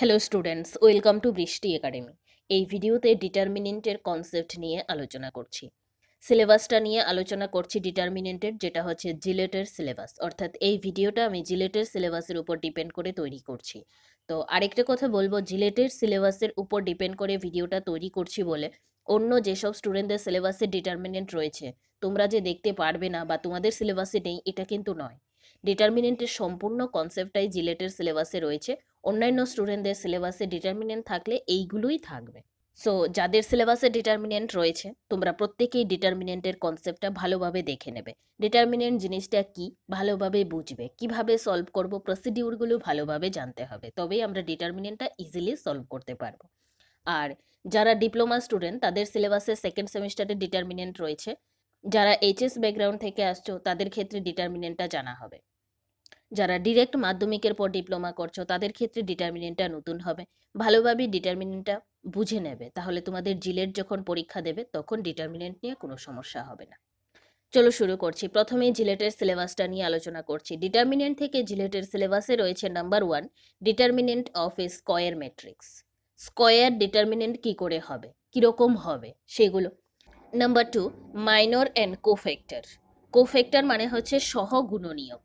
Hello students welcome to Brishti academy এই ভিডিওতে ডিটারমিনেন্টের concept নিয়ে আলোচনা করছি সিলেবাসটা নিয়ে আলোচনা করছি ডিটারমিনেন্টের যেটা হচ্ছে জিলেটের সিলেবাস অর্থাৎ এই ভিডিওটা আমি জিলেটের সিলেবাসের উপর ডিপেন্ড করে তৈরি করছি তো আরেকটা কথা বলবো জিলেটের সিলেবাসের উপর ডিপেন্ড করে ভিডিওটা তৈরি করছি বলে অন্য যেসব স্টুডেন্টদের সিলেবাসে ডিটারমিনেন্ট রয়েছে তোমরা যে দেখতে পারবে না বা তোমাদের সিলেবাসে নেই এটা কিন্তু নয় ডিটারমিনেন্টের সম্পূর্ণ কনসেপ্টটাই জিলেটের সিলেবাসে রয়েছে অন্যান্য স্টুডেন্টদের সিলেবাসে ডিটারমিনেন্ট থাকলে এইগুলোই থাকবে সো যাদের সিলেবাসে ডিটারমিনেন্ট রয়েছে তোমরা প্রত্যেকেই ডিটারমিনেন্টের কনসেপ্টটা ভালোভাবে দেখে নেবে ডিটারমিনেন্ট জিনিসটা কি ভালোভাবে বুঝবে কিভাবে সলভ করব প্রসিডিউরগুলো ভালোভাবে জানতে হবে তবেই আমরা ডিটারমিনেন্টটা ইজিলি সলভ করতে পারবো আর যারা ডিপ্লোমা স্টুডেন্ট তাদের সিলেবাসে সেকেন্ড সেমিস্টারে ডিটারমিনেন্ট রয়েছে যারা এইচএস ব্যাকগ্রাউন্ড থেকে আসছো তাদের ক্ষেত্রে ডিটারমিনেন্টটা জানা হবে যারা ডিরেক্ট মাধ্যমিকের পর ডিপ্লোমা করছো তাদের ক্ষেত্রে ডিটারমিনেন্টটা নতুন হবে ভালোভাবে ডিটারমিনেন্টটা বুঝে নেবে তাহলে তোমাদের জিলেট যখন পরীক্ষা দেবে তখন ডিটারমিনেন্ট নিয়ে কোনো সমস্যা হবে না চলো শুরু করছি প্রথমেই জিলেটের সিলেবাসটা নিয়ে আলোচনা করছি ডিটারমিনেন্ট থেকে জিলেটের সিলেবাসে রয়েছে number one determinant of a square matrix square determinant কি করে হবে কীরকম হবে সেগুলো number two minor and cofactor cofactor মানে হচ্ছে সহগুণনীয়ক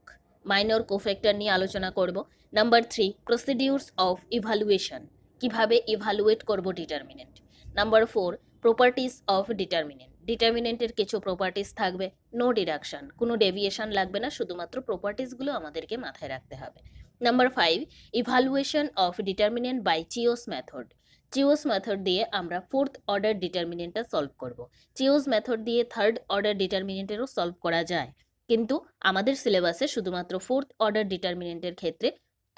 মাইনর কোফ্যাক্টর নিয়ে আলোচনা করব number three procedures of evaluation কীভাবে ইভালুয়েট করব determinant number four properties of determinant ডিটারমিনেন্টের কিছু প্রপার্টিস থাকবে নো ডিডাকশান কোনো ডেভিয়েশন লাগবে না শুধুমাত্র প্রপার্টিসগুলো আমাদেরকে মাথায় রাখতে হবে number five evaluation of determinant by Chio's method Chio's method দিয়ে আমরা ফোর্থ অর্ডার ডিটারমিনেন্টটা সলভ করব চিওস মেথড দিয়ে থার্ড অর্ডার ডিটারমিনেন্টেরও সলভ করা যায় কিন্তু আমাদের সিলেবাসে শুধুমাত্র ফোর্থ অর্ডার ডিটারমিনেন্টের ক্ষেত্রে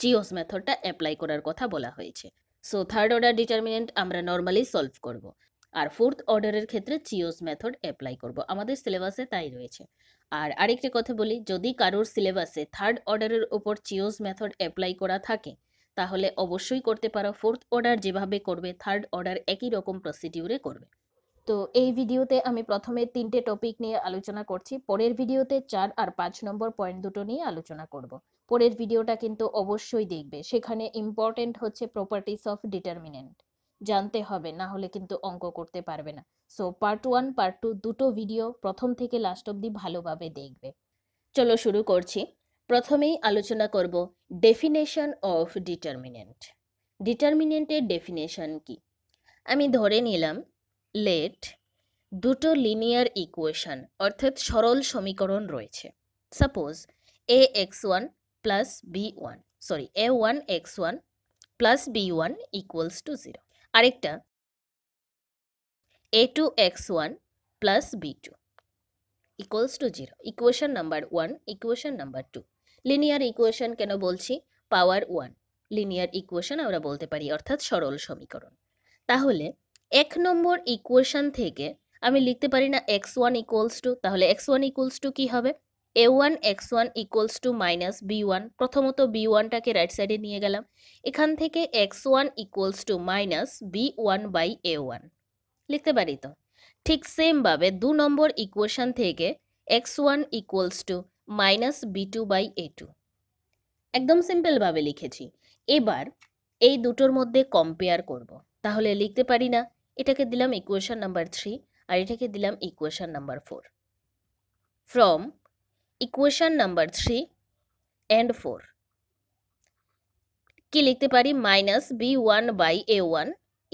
চিওস মেথডটা অ্যাপ্লাই করার কথা বলা হয়েছে সো থার্ড অর্ডার ডিটারমিনেন্ট আমরা নর্মালি সলভ করব আর ফোর্থ অর্ডারের ক্ষেত্রে চিওস মেথড অ্যাপ্লাই করব আমাদের সিলেবাসে তাই রয়েছে আর আরেকটি কথা বলি যদি কারোর সিলেবাসে থার্ড অর্ডারের ওপর চিওস মেথড অ্যাপ্লাই করা থাকে তাহলে অবশ্যই করতে পারো ফোর্থ অর্ডার যেভাবে করবে থার্ড অর্ডার একই রকম প্রসিডিউরে করবে তো এই ভিডিওতে আমি প্রথমে তিনটে টপিক নিয়ে আলোচনা করছি পরের ভিডিওতে চার আর পাঁচ নম্বর পয়েন্ট দুটো নিয়ে আলোচনা করব। পরের ভিডিওটা কিন্তু অবশ্যই দেখবে সেখানে ইম্পর্টেন্ট হচ্ছে প্রপার্টিস অফ ডিটারমিনেন্ট জানতে হবে না হলে কিন্তু অঙ্ক করতে পারবে না so part one part two দুটো ভিডিও প্রথম থেকে লাস্ট অবধি ভালোভাবে দেখবে চলো শুরু করছি প্রথমেই আলোচনা করব ডেফিনেশন অফ ডিটারমিনেন্ট ডিটারমিনেন্টের ডেফিনেশন কি আমি ধরে নিলাম লেট দুটো লিনিয়ার ইকুয়েশন অর্থাৎ সরল সমীকরণ রয়েছে suppose a x one plus B one sorry a one x one plus B one equals to zero আরেকটা a two x one plus B two equals to zero equation number one equation number two linear equation কেন বলছি power one linear equation আমরা বলতে পারি অর্থাৎ সরল সমীকরণ তাহলে এক নম্বর ইকুয়েশান থেকে আমি লিখতে পারি না এক্স ওয়ান ইকুয়ালস টু তাহলে এক্স ওয়ান ইকুয়ালস টু কী হবে a one x one equals to minus b one প্রথমত বি ওয়ানটাকে রাইট সাইডে নিয়ে গেলাম এখান থেকে x one equals to minus b one by a one লিখতে পারি তো ঠিক সেমভাবে দু নম্বর ইকুয়েশান থেকে x one equals to minus b two by a two একদম সিম্পলভাবে লিখেছি এবার এই দুটোর মধ্যে কম্পেয়ার করব তাহলে লিখতে পারি না এটাকে দিলাম ইকুয়েশান নাম্বার থ্রি আর এটাকে দিলাম equation number four from equation number three and four কি লিখতে পারি minus b one by a one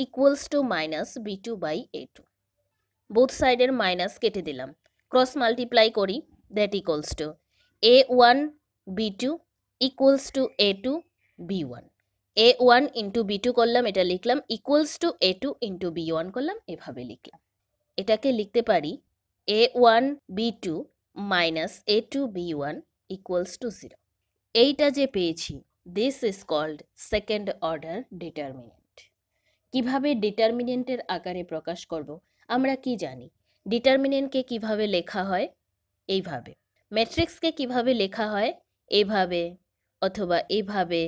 equals to minus b two by a two both সাইডের মাইনাস কেটে দিলাম ক্রস মাল্টিপ্লাই করি that equals to a one b two equals to a two b one A one into b two করলাম এটা লিখলাম equals to a two into b one করলাম এভাবে লিখলাম এটাকে লিখতে পারি a one b two minus a two b one equals to zero এইটা যে পেয়েছি this is called second order determinant কিভাবে ডিটারমিনেন্টের আকারে প্রকাশ করব আমরা কি জানি ডিটারমিনেন্টকে কিভাবে লেখা হয় এইভাবে ম্যাট্রিক্সকে কিভাবে লেখা হয় এভাবে অথবা এভাবে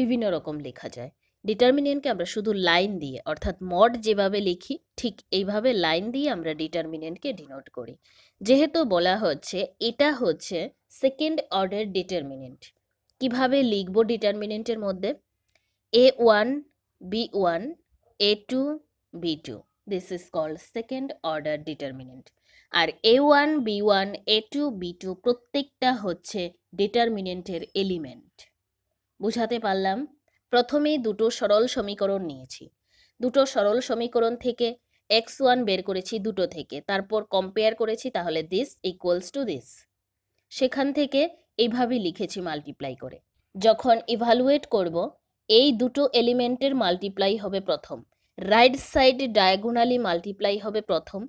বিভিন্ন রকম লেখা যায় ডিটারমিনেন্টকে আমরা শুধু লাইন দিয়ে অর্থাৎ মড যেভাবে লিখি ঠিক এইভাবে লাইন দিয়ে আমরা ডিটারমিনেন্টকে ডিনোট করি যেহেতু বলা হচ্ছে এটা হচ্ছে সেকেন্ড অর্ডার ডিটারমিনেন্ট কিভাবে লিখব ডিটারমিনেন্টের মধ্যে a one B one A two B two this is call second order determinant আর a one B one A two B two প্রত্যেকটা হচ্ছে ডিটারমিনেন্টের এলিমেন্ট বুঝাতে পারলাম প্রথমে দুটো সরল সমীকরণ নিয়েছি দুটো সরল সমীকরণ থেকে এক্স ওয়ান বের করেছি দুটো থেকে তারপর কম্পেয়ার করেছি তাহলে দিস ইকুয়ালস টু দিস সেখান থেকে এইভাবে লিখেছি মাল্টিপ্লাই করে যখন ইভালুয়েট করব এই দুটো এলিমেন্টের মাল্টিপ্লাই হবে প্রথম রাইট সাইড ডায়াগোনালি মাল্টিপ্লাই হবে প্রথম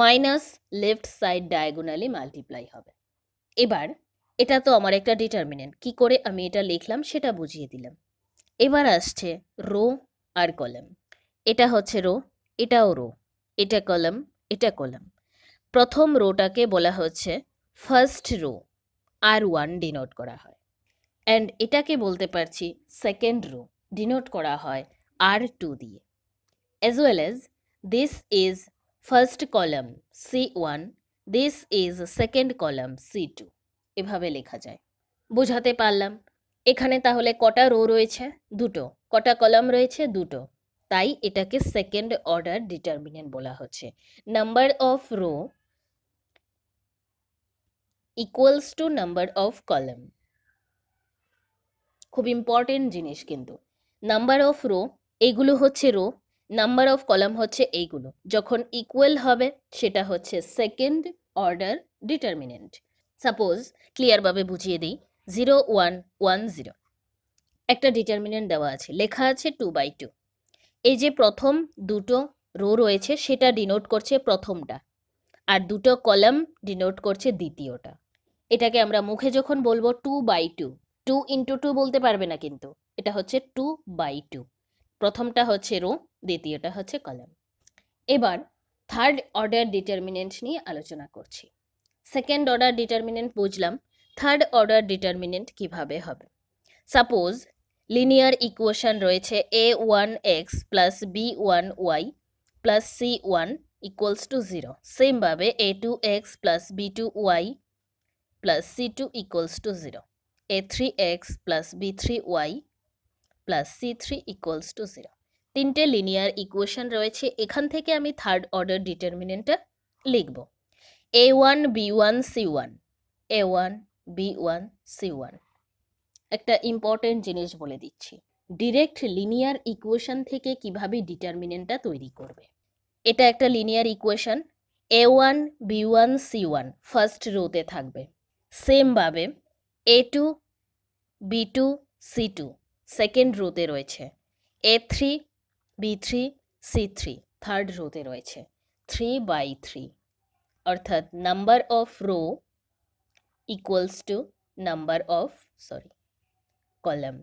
minus left side diagonally multiply হবে এবার এটা তো আমার একটা ডিটারমিনেন্ট কি করে আমি এটা লিখলাম সেটা বুঝিয়ে দিলাম এবার আসছে রো আর কলাম এটা হচ্ছে রো এটাও রো এটা কলাম এটা কলাম প্রথম রোটাকে বলা হচ্ছে ফার্স্ট রো আর ওয়ান ডিনোট করা হয় অ্যান্ড এটাকে বলতে পারছি সেকেন্ড রো ডিনোট করা হয় আর টু দিয়ে as well as this is first column C one this is second column C two এভাবে লেখা যায় বোঝাতে পারলাম এখানে তাহলে কটা রো রয়েছে দুটো কটা কলাম রয়েছে দুটো তাই এটাকে সেকেন্ড অর্ডার ডিটারমিনেন্ট বলা হচ্ছে number of row equals to number of column খুব ইম্পর্টেন্ট জিনিস কিন্তু নাম্বার অফ রো এইগুলো হচ্ছে রো নাম্বার অফ কলাম হচ্ছে এইগুলো যখন ইকুয়াল হবে সেটা হচ্ছে সেকেন্ড অর্ডার ডিটারমিনেন্ট সাপোজ ক্লিয়ারভাবে বুঝিয়ে দিই জিরো ওয়ান ওয়ান জিরো একটা ডিটারমিনেন্ট দেওয়া আছে লেখা আছে টু বাই টু এই যে প্রথম দুটো রো রয়েছে সেটা ডিনোট করছে প্রথমটা আর দুটো কলাম ডিনোট করছে দ্বিতীয়টা এটাকে আমরা মুখে যখন বলবো two by two two into two বলতে পারবে না কিন্তু এটা হচ্ছে টু বাই টু প্রথমটা হচ্ছে রো দ্বিতীয়টা হচ্ছে কলাম এবার থার্ড অর্ডার ডিটারমিনেন্ট নিয়ে আলোচনা করছি সেকেন্ড অর্ডার ডিটারমিনেন্ট বুঝলাম থার্ড অর্ডার ডিটারমিনেন্ট কিভাবে হবে সাপোজ লিনিয়ার ইকুয়েশন রয়েছে A one X plus B one Y plus C one equals to zero সেমভাবে A two X plus B two Y plus C two equals to zero A three X plus B three Y plus C three equals to zero তিনটে linear equation রয়েছে এখান থেকে আমি third order ডিটারমিনেন্টটা লিখব A one B one C one A one B one C one একটা important জিনিস বলে দিচ্ছি ডিরেক্ট লিনিয়ার ইকুয়েশন থেকে কিভাবে ডিটারমিনেন্টটা তৈরি করবে এটা একটা linear equation A one B one C one first রোতে থাকবে সেমভাবে A two B two C two second রোতে রয়েছে A three B three C three third রোতে রয়েছে থ্রি বাই থ্রি অর্থাৎ number of row equals to number of sorry column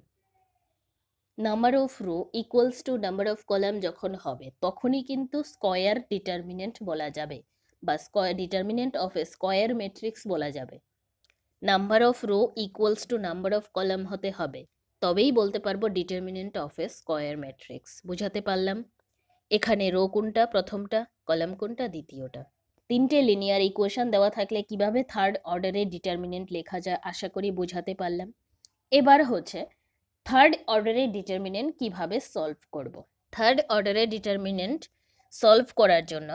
number of row equals to number of column যখন হবে তখনই কিন্তু square determinant বলা যাবে বা square determinant of a square matrix বলা যাবে number of row equals to number of column হতে হবে তবেই বলতে পারবো determinant of a square matrix বুঝাতে পারলাম এখানে রো কোনটা প্রথমটা কলাম কোনটা দ্বিতীয়টা তিনটে লিনিয়ার ইকুয়েশন দেওয়া থাকলে কিভাবে থার্ড অর্ডারে ডিটারমিনেন্ট লেখা যায় আশা করি বোঝাতে পারলাম এবার হচ্ছে থার্ড অর্ডারে ডিটারমিনেন্ট কিভাবে সলভ করব। থার্ড অর্ডারে ডিটারমিনেন্ট সলভ করার জন্য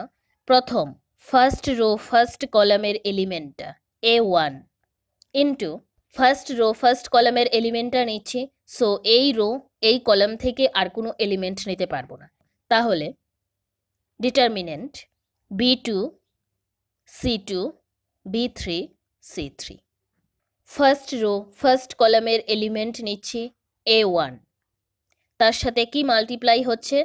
প্রথম ফার্স্ট রো ফার্স্ট কলামের এলিমেন্টটা A one into first row first কলামের এলিমেন্টটা নিচ্ছি সো এই রো এই কলাম থেকে আর কোনো এলিমেন্ট নিতে পারবো না তাহলে determinant B two C2, B3, C3. First row first কলামের এলিমেন্ট নিচ্ছি এ ওয়ান তার সাথে কি মাল্টিপ্লাই হচ্ছে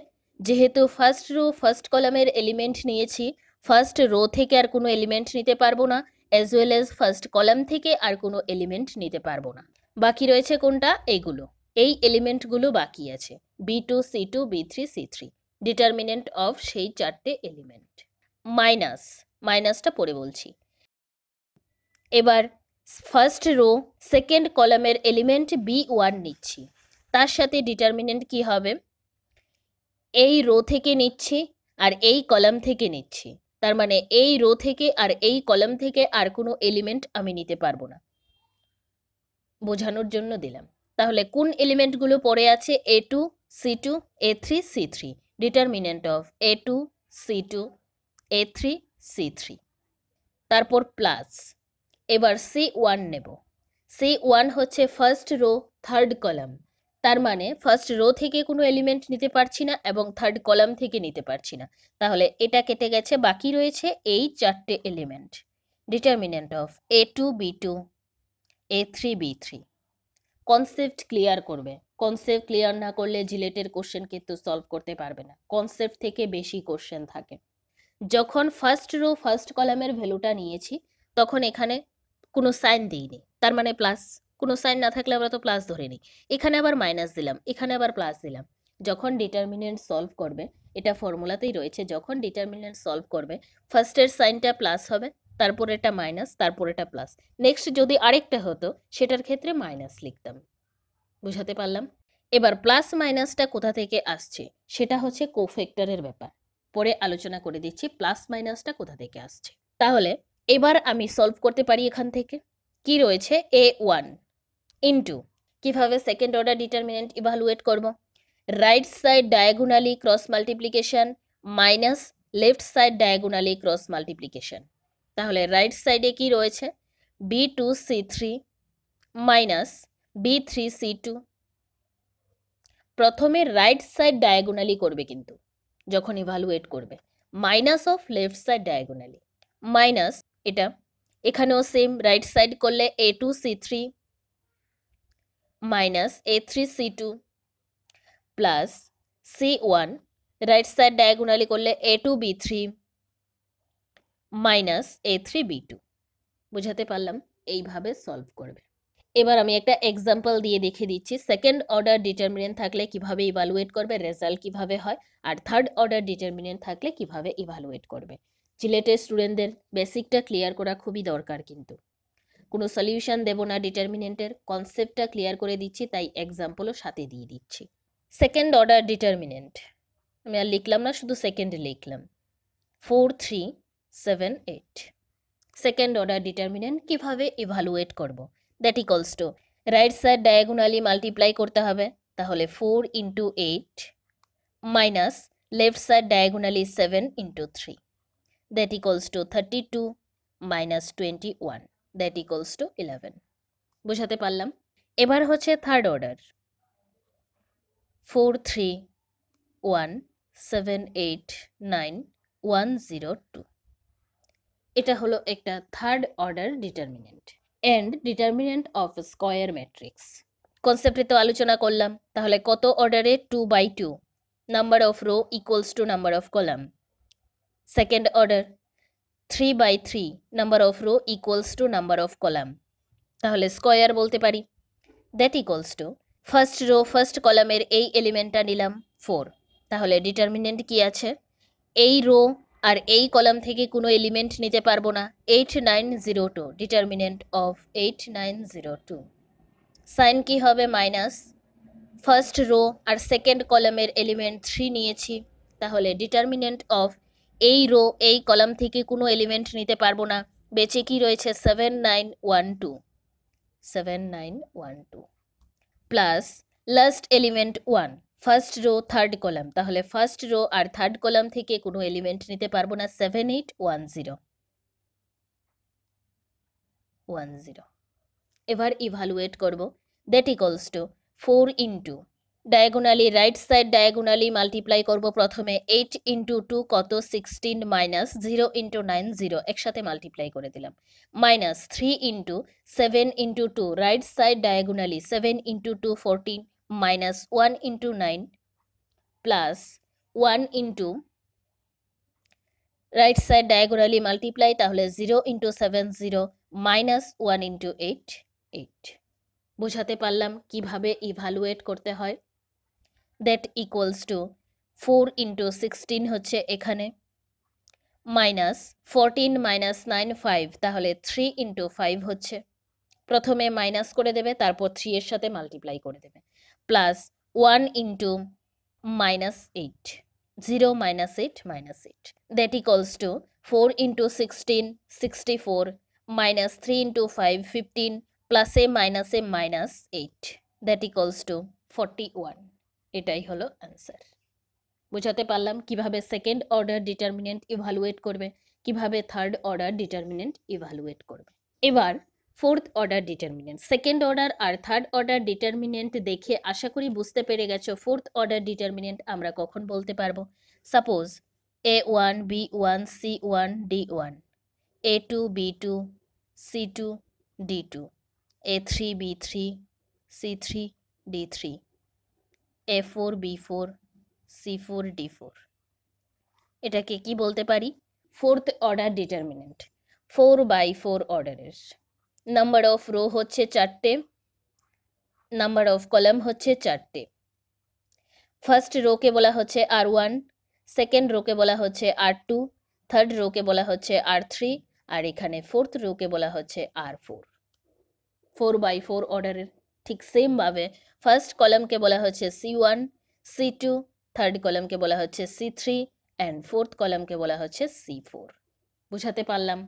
যেহেতু ফার্স্ট রো ফার্স্ট কলামের এলিমেন্ট নিয়েছি ফার্স্ট রো থেকে আর কোনো এলিমেন্ট নিতে পারবো না as well as first column থেকে আর কোনো এলিমেন্ট নিতে পারবো না বাকি রয়েছে কোনটা এইগুলো এই এলিমেন্টগুলো বাকি আছে B two C two B three C three determinant of সেই চারটে এলিমেন্ট মাইনাস মাইনাসটা পরে বলছি এবার ফার্স্ট রো সেকেন্ড কলামের এলিমেন্ট বি ওয়ান নিচ্ছি তার সাথে ডিটারমিনেন্ট কি হবে এই রো থেকে নিচ্ছি আর এই কলাম থেকে নিচ্ছি তার মানে এই রো থেকে আর এই কলাম থেকে আর কোনো এলিমেন্ট আমি নিতে পারবো না বোঝানোর জন্য দিলাম তাহলে কোন এলিমেন্টগুলো পড়ে আছে A two C two A three C three determinant of A two C two A three C three তারপর প্লাস এবার সি ওয়ান নেব সি ওয়ান হচ্ছে ফার্স্ট রো থার্ড কলাম তার মানে ফার্স্ট রো থেকে কোনো এলিমেন্ট নিতে পারছি না এবং থার্ড কলাম থেকে নিতে পারছি না তাহলে এটা কেটে গেছে বাকি রয়েছে এই চারটে element determinant of A two B two A three B three concept clear করবে কনসেপ্ট ক্লিয়ার না করলে জিলেটের কোশ্চেন কিন্তু সলভ করতে পারবে না কনসেপ্ট থেকে বেশি কোশ্চেন থাকে যখন ফার্স্ট রো ফার্স্ট কলামের ভ্যালুটা নিয়েছি তখন এখানে কোনো সাইন দিইনি তার মানে প্লাস কোনো সাইন না থাকলে আমরা তো প্লাস ধরে নিই এখানে আবার মাইনাস দিলাম এখানে আবার প্লাস দিলাম যখন ডিটারমিনেন্ট সলভ করবে এটা ফর্মুলাতেই রয়েছে যখন ডিটারমিনেন্ট সলভ করবে ফার্স্টের সাইনটা প্লাস হবে তারপরে এটা মাইনাস তারপর এটা প্লাস নেক্সট যদি আরেকটা হতো সেটার ক্ষেত্রে মাইনাস লিখতাম বুঝাতে পারলাম এবার প্লাস মাইনাসটা কোথা থেকে আসছে সেটা হচ্ছে কোফেক্টরের ব্যাপার পরে আলোচনা করে দিচ্ছি প্লাস মাইনাসটা কোথা থেকে আসছে তাহলে এবার আমি সলভ করতে পারি এখান থেকে কি রয়েছে এ ওয়ান ইন্টু কীভাবে সেকেন্ড অর্ডার ডিটারমিনেন্ট ইভালুয়েট করব right side diagonally cross multiplication minus left side diagonally cross multiplication তাহলে রাইট সাইডে কি রয়েছে B two C three minus B three C two প্রথমে রাইট সাইড ডায়াগোনালি করবে কিন্তু যখন ইভালুয়েট করবে minus of left side diagonally minus এটা এখানেও সেম রাইট সাইড করলে A two C three minus A three C two plus C one right side diagonally করলে A two B three minus A three B two বোঝাতে পারলাম এইভাবে solve করবে এবার আমি একটা এক্সাম্পল দিয়ে দেখে দিচ্ছি সেকেন্ড অর্ডার ডিটারমিনেন্ট থাকলে কিভাবে ইভালুয়েট করবে রেজাল্ট কিভাবে হয় আর থার্ড অর্ডার ডিটারমিনেন্ট থাকলে কিভাবে ইভালুয়েট করবে জিলেটের স্টুডেন্টদের বেসিকটা ক্লিয়ার করা খুবই দরকার কিন্তু কোনো সলিউশন দেব না ডিটারমিনেন্টের কনসেপ্টটা ক্লিয়ার করে দিচ্ছি তাই এক্সাম্পলও সাথে দিয়ে দিচ্ছি সেকেন্ড অর্ডার ডিটারমিনেন্ট আমি আর লিখলাম না শুধু সেকেন্ড লিখলাম four three seven eight second order determinant কীভাবে ইভালুয়েট করবো that equals to right side diagonally multiply করতে হবে তাহলে four into eight minus left side diagonally seven into three that equals to thirty two minus twenty one that equals to eleven বোঝাতে পারলাম এবার হচ্ছে third order four three one seven eight nine one zero two এটা হলো একটা third order determinant and determinant of square matrix কনসেপ্টে তো আলোচনা করলাম তাহলে কত অর্ডারে two by two number of row equals to number of column second order three by three number of row equals to number of column তাহলে square বলতে পারি that equals to first row first কলামের এই এলিমেন্টটা নিলাম four তাহলে determinant কি আছে এই রো আর এই কলাম থেকে কোনো এলিমেন্ট নিতে পারবো না eight nine zero two determinant of eight nine zero two sign কী হবে মাইনাস ফার্স্ট রো আর সেকেন্ড কলামের এলিমেন্ট থ্রি নিয়েছি তাহলে ডিটারমিনেন্ট অফ এই রো এই কলাম থেকে কোনো এলিমেন্ট নিতে পারবো না বেঁচে কি রয়েছে seven nine one two seven nine one two plus last element one first row third column তাহলে ফার্স্ট রো আর থার্ড কলাম থেকে কোনো এলিমেন্ট নিতে পারবো না seven eight one zero one zero এবার ইভালুয়েট করবো that equals to four into diagonally right side diagonally multiply করব প্রথমে এইট ইন্টু টু কত sixteen minus zero into nine zero একসাথে মাল্টিপ্লাই করে দিলাম minus three into seven into two right side diagonally seven into two fourteen minus one into nine plus one into right side diagonally multiply তাহলে zero into seven zero minus one into eight eight বোঝাতে পারলাম কিভাবে evaluate করতে হয় that equals to four into sixteen হচ্ছে এখানে minus fourteen minus nine five তাহলে three into five হচ্ছে প্রথমে মাইনাস করে দেবে তারপর থ্রি এর সাথে মাল্টিপ্লাই করে দেবে plus one into minus eight zero minus eight minus eight that equals to four into sixteen sixty four minus three into five fifteen plus uh minus uh minus eight that equals to forty one এটাই হলো answer বোঝাতে পারলাম কিভাবে second order determinant evaluate করবে কিভাবে third order determinant evaluate করবে এবার fourth order determinant second order আর থার্ড অর্ডার ডিটারমিনেন্ট দেখে আশা করি বুঝতে পেরে গেছো ফোর্থ অর্ডার ডিটারমিনেন্ট আমরা কখন বলতে পারবো suppose A one B one C one D one A two B two C two D two A three B three C three D three A four B four C four D four এটাকে কি বলতে পারি fourth order determinant four by four অর্ডারের number of row হচ্ছে চারটে number of column হচ্ছে চারটে first রোকে বলা হচ্ছে আর ওয়ান সেকেন্ড রোকে বলা হচ্ছে আর টু থার্ড রোকে বলা হচ্ছে আর থ্রি আর এখানে ফোর্থ রোকে বলা হচ্ছে আর ফোর ফোর বাই ফোর অর্ডারের ঠিক সেমভাবে ফার্স্ট কলামকে বলা হচ্ছে C one C two third কলামকে বলা হচ্ছে সি থ্রি অ্যান্ড ফোর্থ কলামকে বলা হচ্ছে সি ফোর বুঝাতে পারলাম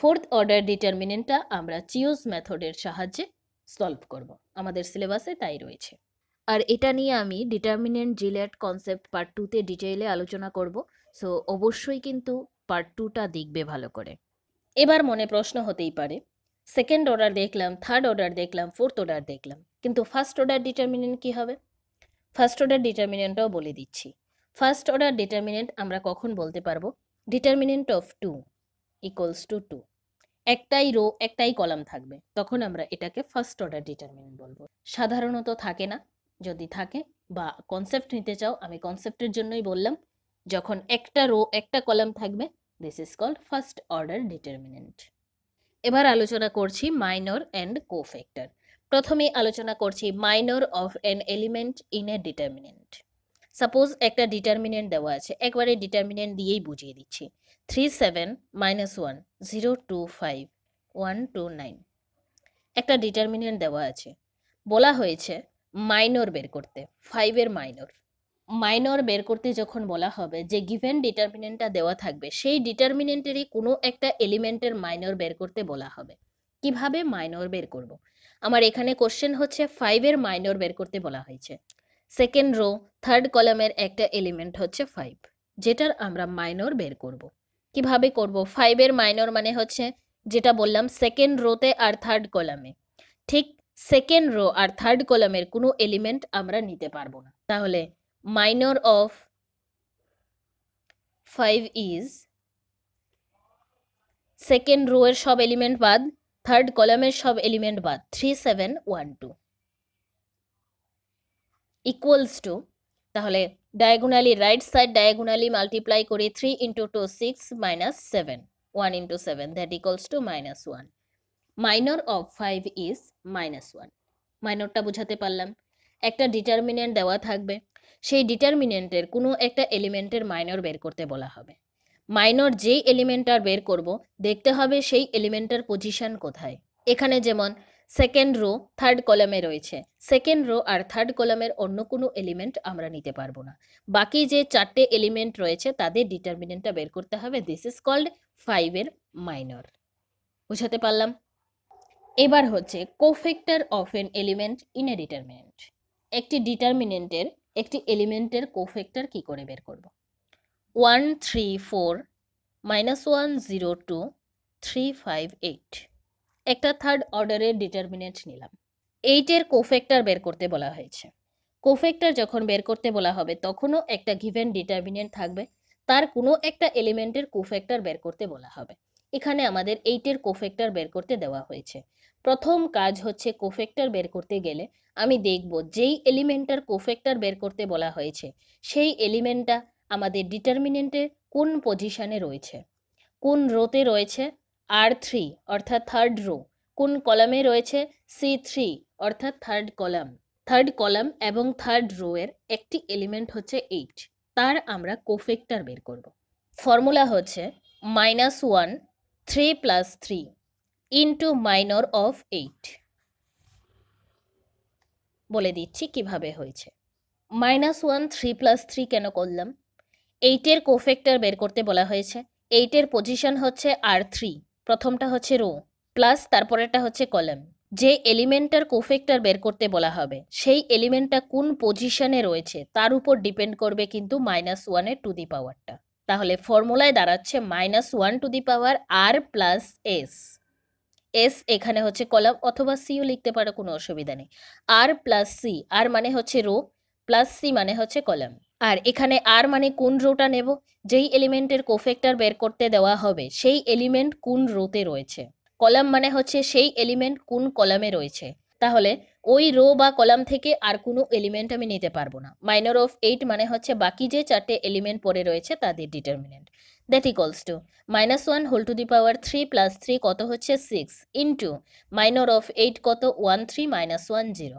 ফোর্থ অর্ডার ডিটারমিনেন্টটা আমরা চিওস মেথডের সাহায্যে সলভ করব আমাদের সিলেবাসে তাই রয়েছে আর এটা নিয়ে আমি ডিটারমিনেন্ট জিলেট কনসেপ্ট পার্ট টুতে ডিটেইলে আলোচনা করব সো অবশ্যই কিন্তু পার্ট টুটা দেখবে ভালো করে এবার মনে প্রশ্ন হতেই পারে সেকেন্ড অর্ডার দেখলাম থার্ড অর্ডার দেখলাম ফোর্থ অর্ডার দেখলাম কিন্তু ফার্স্ট অর্ডার ডিটারমিনেন্ট কি হবে ফার্স্ট অর্ডার ডিটারমিনেন্টটাও বলে দিচ্ছি ফার্স্ট অর্ডার ডিটারমিনেন্ট আমরা কখন বলতে পারবো determinant of two equals to two একটাই রো একটাই কলাম থাকবে তখন আমরা এটাকে ফার্স্ট অর্ডার ডিটারমিনেন্ট বলবো সাধারণত থাকে না যদি থাকে বা কনসেপ্ট নিতে চাও আমি কনসেপ্টের জন্যই বললাম যখন একটা রো একটা কলাম থাকবে this is called first order determinant এবার আলোচনা করছি মাইনর অ্যান্ড কো ফ্যাক্টর প্রথমেই আলোচনা করছি minor of an element in a determinant suppose একটা ডিটারমিনেন্ট দেওয়া আছে একবারে ডিটারমিনেন্ট দিয়েই বুঝিয়ে দিচ্ছি three seven minus one zero two five one two nine একটা ডিটারমিনেন্ট দেওয়া আছে বলা হয়েছে মাইনর বের করতে ফাইভের মাইনর মাইনর বের করতে যখন বলা হবে যে গিভেন ডিটারমিনেন্টটা দেওয়া থাকবে সেই ডিটারমিনেন্টেরই কোনো একটা এলিমেন্টের মাইনর বের করতে বলা হবে কিভাবে মাইনর বের করব। আমার এখানে কোশ্চেন হচ্ছে ফাইভের মাইনর বের করতে বলা হয়েছে সেকেন্ড রো থার্ড কলামের একটা এলিমেন্ট হচ্ছে ফাইভ যেটার আমরা মাইনর বের করবো কিভাবে করব ফাইভের মাইনর মানে হচ্ছে যেটা বললাম সেকেন্ড রোতে আর থার্ড কলামে ঠিক সেকেন্ড রো আর থার্ড কলামের কোনো এলিমেন্ট আমরা নিতে পারবো না তাহলে minor of five is second row এর সব এলিমেন্ট বাদ থার্ড কলামের সব এলিমেন্ট বাদ three seven one two equals to তাহলে diagonally right side diagonally multiply করে three into two six minus seven one into seven that equals to minus one minor of five is minus one মাইনরটা বোঝাতে পারলাম একটা determinant দেওয়া থাকবে সেই ডিটারমিনেন্টের কোনো একটা এলিমেন্টের মাইনর বের করতে বলা হবে মাইনর যেই এলিমেন্টটার বের করব দেখতে হবে সেই এলিমেন্টার পজিশন কোথায় এখানে যেমন সেকেন্ড রো থার্ড কলামে রয়েছে সেকেন্ড রো আর থার্ড কলামের অন্য কোনো এলিমেন্ট আমরা নিতে পারবো না বাকি যে চারটে এলিমেন্ট রয়েছে তাদের ডিটারমিনেন্টটা বের করতে হবে দিস ইজ কল্ড ফাইভের মাইনর বুঝাতে পারলাম এবার হচ্ছে cofactor of an element in a determinant একটি ডিটারমিনেন্টের একটি এলিমেন্টের কোফেক্টর কি করে বের করব one three four minus one zero two three five eight একটা থার্ড অর্ডারের ডিটারমিনেন্ট নিলাম এইটের কোফ্যাক্টর বের করতে বলা হয়েছে কোফ্যাক্টর যখন বের করতে বলা হবে তখনও একটা গিভেন ডিটারমিনেন্ট থাকবে তার কোনো একটা এলিমেন্টের কোফ্যাক্টর বের করতে বলা হবে এখানে আমাদের এইটের কোফ্যাক্টর বের করতে দেওয়া হয়েছে প্রথম কাজ হচ্ছে কোফ্যাক্টর বের করতে গেলে আমি দেখব যেই এলিমেন্টার কোফ্যাক্টর বের করতে বলা হয়েছে সেই এলিমেন্টটা আমাদের ডিটারমিনেন্টের কোন পজিশানে রয়েছে কোন রোতে রয়েছে আর থ্রি অর্থাৎ থার্ড রো কোন কলামে রয়েছে সি থ্রি অর্থাৎ থার্ড কলাম থার্ড কলাম এবং থার্ড রো এর একটি এলিমেন্ট হচ্ছে এইট তার আমরা কোফেক্টর বের করব ফর্মুলা হচ্ছে minus one three plus three into minor of eight বলে দিচ্ছি কিভাবে হয়েছে minus one three plus three কেন করলাম এইটের কোফেক্টর বের করতে বলা হয়েছে এইটের পজিশন হচ্ছে আর থ্রি প্রথমটা হচ্ছে রো প্লাস তারপরেটা হচ্ছে কলম যে এলিমেন্টটার কোফেক্টর বের করতে বলা হবে সেই এলিমেন্টটা কোন পজিশনে রয়েছে তার উপর ডিপেন্ড করবে কিন্তু মাইনাস ওয়ানের টু দি পাওয়ারটা তাহলে ফর্মুলায় দাঁড়াচ্ছে minus one to the power R plus S S এখানে হচ্ছে কলাম অথবা সিও লিখতে পারো কোনো অসুবিধা নেই আর প্লাস সি আর মানে হচ্ছে রো প্লাস সি মানে হচ্ছে কলাম আর এখানে আর মানে কোন রোটা নেব যেই এলিমেন্টের কোফেক্টর বের করতে দেওয়া হবে সেই এলিমেন্ট কোন রোতে রয়েছে কলাম মানে হচ্ছে সেই এলিমেন্ট কোন কলামে রয়েছে তাহলে ওই রো বা কলাম থেকে আর কোনো এলিমেন্ট আমি নিতে পারবো না মাইনর অফ এইট মানে হচ্ছে বাকি যে চারটে এলিমেন্ট পরে রয়েছে তাদের determinant that equals to minus one whole to the power three plus three কত হচ্ছে six into minor of eight কত one three minus one zero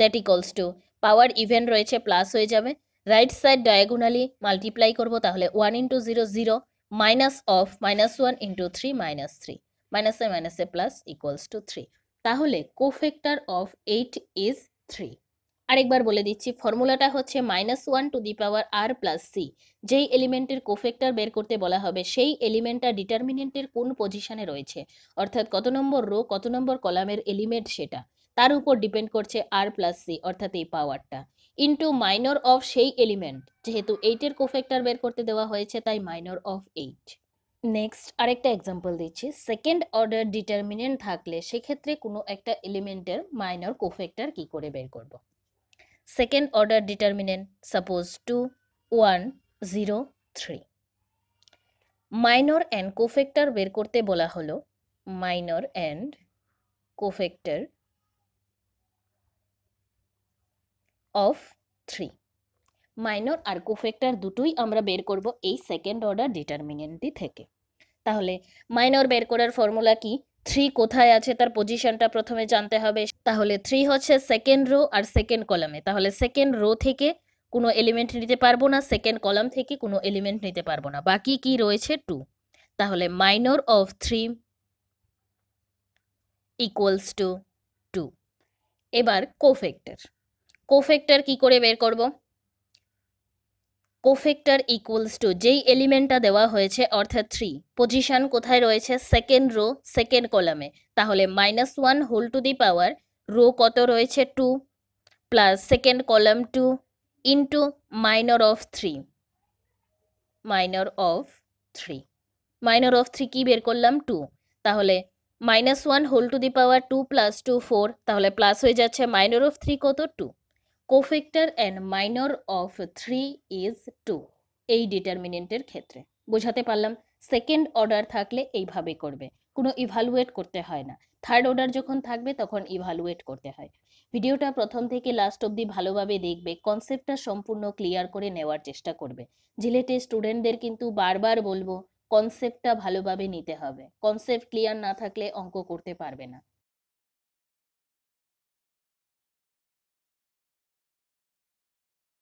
that equals to power even রয়েছে প্লাস হয়ে যাবে রাইট সাইড ডায়াগোনালি মাল্টিপ্লাই করব তাহলে one into zero zero minus of minus one into three minus three মাইনাসে মাইনাসে plus equals to three তাহলে cofactor of eight is three আরেকবার বলে দিচ্ছি ফর্মুলাটা হচ্ছে minus one to the power R plus C যেই এলিমেন্টের কোফেক্টর বের করতে বলা হবে সেই এলিমেন্টটা ডিটারমিনেন্টের কোন পজিশানে রয়েছে অর্থাৎ কত নম্বর রো কত নম্বর কলামের এলিমেন্ট সেটা তার উপর ডিপেন্ড করছে আর প্লাস সি অর্থাৎ এই পাওয়ারটা ইন্টু মাইনর অফ সেই এলিমেন্ট যেহেতু এইটের কোফ্যাক্টর বের করতে দেওয়া হয়েছে তাই মাইনর অফ এইট নেক্সট আরেকটা এক্সাম্পল দিচ্ছি সেকেন্ড অর্ডার ডিটারমিনেন্ট থাকলে সেক্ষেত্রে কোনো একটা এলিমেন্টের মাইনর কোফ্যাক্টর কি করে বের করব second order determinant suppose two one zero three minor and cofactor বের করতে বলা হলো minor and cofactor of three minor আর কোফ্যাক্টর দুটোই আমরা বের করব এই সেকেন্ড অর্ডার ডিটারমিনেন্টটি থেকে তাহলে মাইনর বের করার ফর্মুলা কি থ্রি কোথায় আছে তার পজিশনটা প্রথমে জানতে হবে তাহলে থ্রি হচ্ছে সেকেন্ড রো আর সেকেন্ড কলামে তাহলে সেকেন্ড রো থেকে কোনো এলিমেন্ট নিতে পারবো না সেকেন্ড কলাম থেকে কোনো এলিমেন্ট নিতে পারবো না বাকি কি রয়েছে টু তাহলে minor of three equals to two এবার কোফেক্টর কোফেক্টর কি করে বের করব কোফেক্টর ইকুয়ালস টু যেই এলিমেন্টটা দেওয়া হয়েছে অর্থাৎ থ্রি পজিশান কোথায় রয়েছে সেকেন্ড রো সেকেন্ড কলামে তাহলে minus one whole to the power row কত রয়েছে two plus second column two into minor of three minor of three minor of three কী বের করলাম টু তাহলে minus one whole to the power two plus two four তাহলে plus হয়ে যাচ্ছে minor of three কত two cofactor and minor of three is two এই ডিটারমিনেন্টের ক্ষেত্রে বোঝাতে পারলাম সেকেন্ড অর্ডার থাকলে এইভাবে করবে কোনো ইভালুয়েট করতে হয় না থার্ড অর্ডার যখন থাকবে তখন ইভালুয়েট করতে হয় ভিডিওটা প্রথম থেকে লাস্ট অবধি ভালোভাবে দেখবে কনসেপ্টটা সম্পূর্ণ ক্লিয়ার করে নেওয়ার চেষ্টা করবে জিলেটে স্টুডেন্টদের কিন্তু বারবার বলবো কনসেপ্টটা ভালোভাবে নিতে হবে কনসেপ্ট ক্লিয়ার না থাকলে অঙ্ক করতে পারবে না